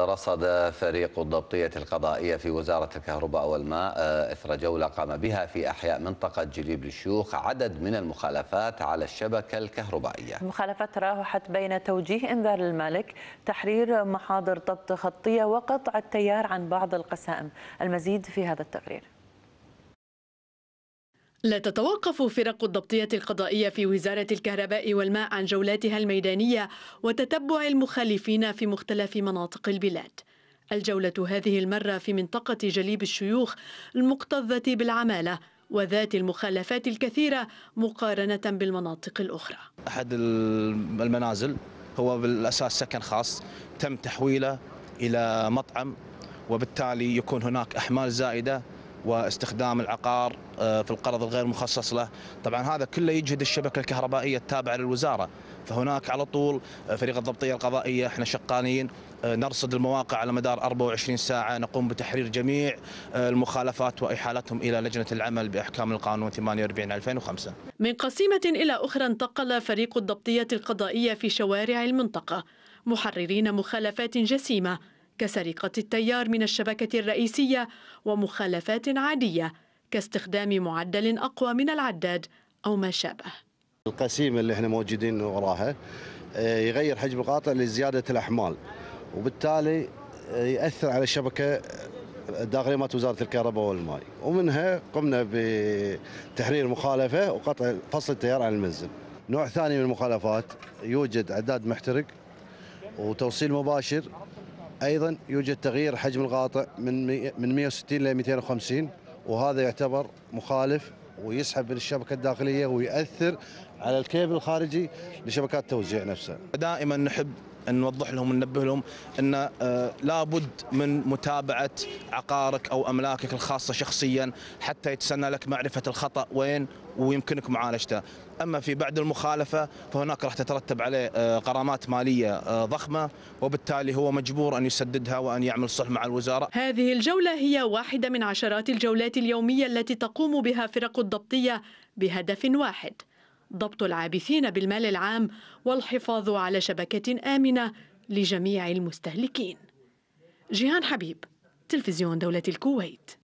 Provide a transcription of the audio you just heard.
رصد فريق الضبطية القضائية في وزارة الكهرباء والماء آه، إثر جولة قام بها في أحياء منطقة جليب للشيوخ عدد من المخالفات على الشبكة الكهربائية المخالفات راوحت بين توجيه إنذار المالك تحرير محاضر ضبط خطية وقطع التيار عن بعض القسائم المزيد في هذا التقرير لا تتوقف فرق الضبطية القضائية في وزارة الكهرباء والماء عن جولاتها الميدانية وتتبع المخالفين في مختلف مناطق البلاد الجولة هذه المرة في منطقة جليب الشيوخ المكتظة بالعمالة وذات المخالفات الكثيرة مقارنة بالمناطق الأخرى أحد المنازل هو بالأساس سكن خاص تم تحويله إلى مطعم وبالتالي يكون هناك أحمال زائدة واستخدام العقار آه، في القرض الغير مخصص له طبعا هذا كله يجهد الشبكة الكهربائية التابعة للوزارة فهناك على طول آه، فريق الضبطية القضائية احنا شقانين آه، نرصد المواقع على مدار 24 ساعة نقوم بتحرير جميع المخالفات وإحالتهم إلى لجنة العمل بإحكام القانون 48 2005 من قسيمة إلى أخرى انتقل فريق الضبطية القضائية في شوارع المنطقة محررين مخالفات جسيمة كسرقة التيار من الشبكة الرئيسية ومخالفات عادية كاستخدام معدل أقوى من العداد أو ما شابه القسيم اللي احنا موجودين وراها آه، يغير حجم القاطع لزيادة الأحمال وبالتالي آه، يأثر على الشبكة آه، داخلية مالت وزارة الكهرباء والماء ومنها قمنا بتحرير مخالفة وقطع فصل التيار عن المنزل نوع ثاني من المخالفات يوجد عداد محترق وتوصيل مباشر ايضا يوجد تغيير حجم القاطع من من 160 الى 250 وهذا يعتبر مخالف ويسحب من الشبكه الداخليه ويؤثر على الكيبل الخارجي لشبكات التوزيع نفسها دائما نحب أن نوضح لهم وننبه لهم أن آه، لابد من متابعة عقارك أو أملاكك الخاصة شخصيا حتى يتسنى لك معرفة الخطأ وين ويمكنك معالجته أما في بعد المخالفة فهناك راح تترتب عليه غرامات آه، مالية آه، ضخمة وبالتالي هو مجبور أن يسددها وأن يعمل صلح مع الوزارة هذه الجولة هي واحدة من عشرات الجولات اليومية التي تقوم بها فرق الضبطية بهدف واحد ضبط العابثين بالمال العام والحفاظ على شبكة آمنة لجميع المستهلكين جيهان حبيب تلفزيون دولة الكويت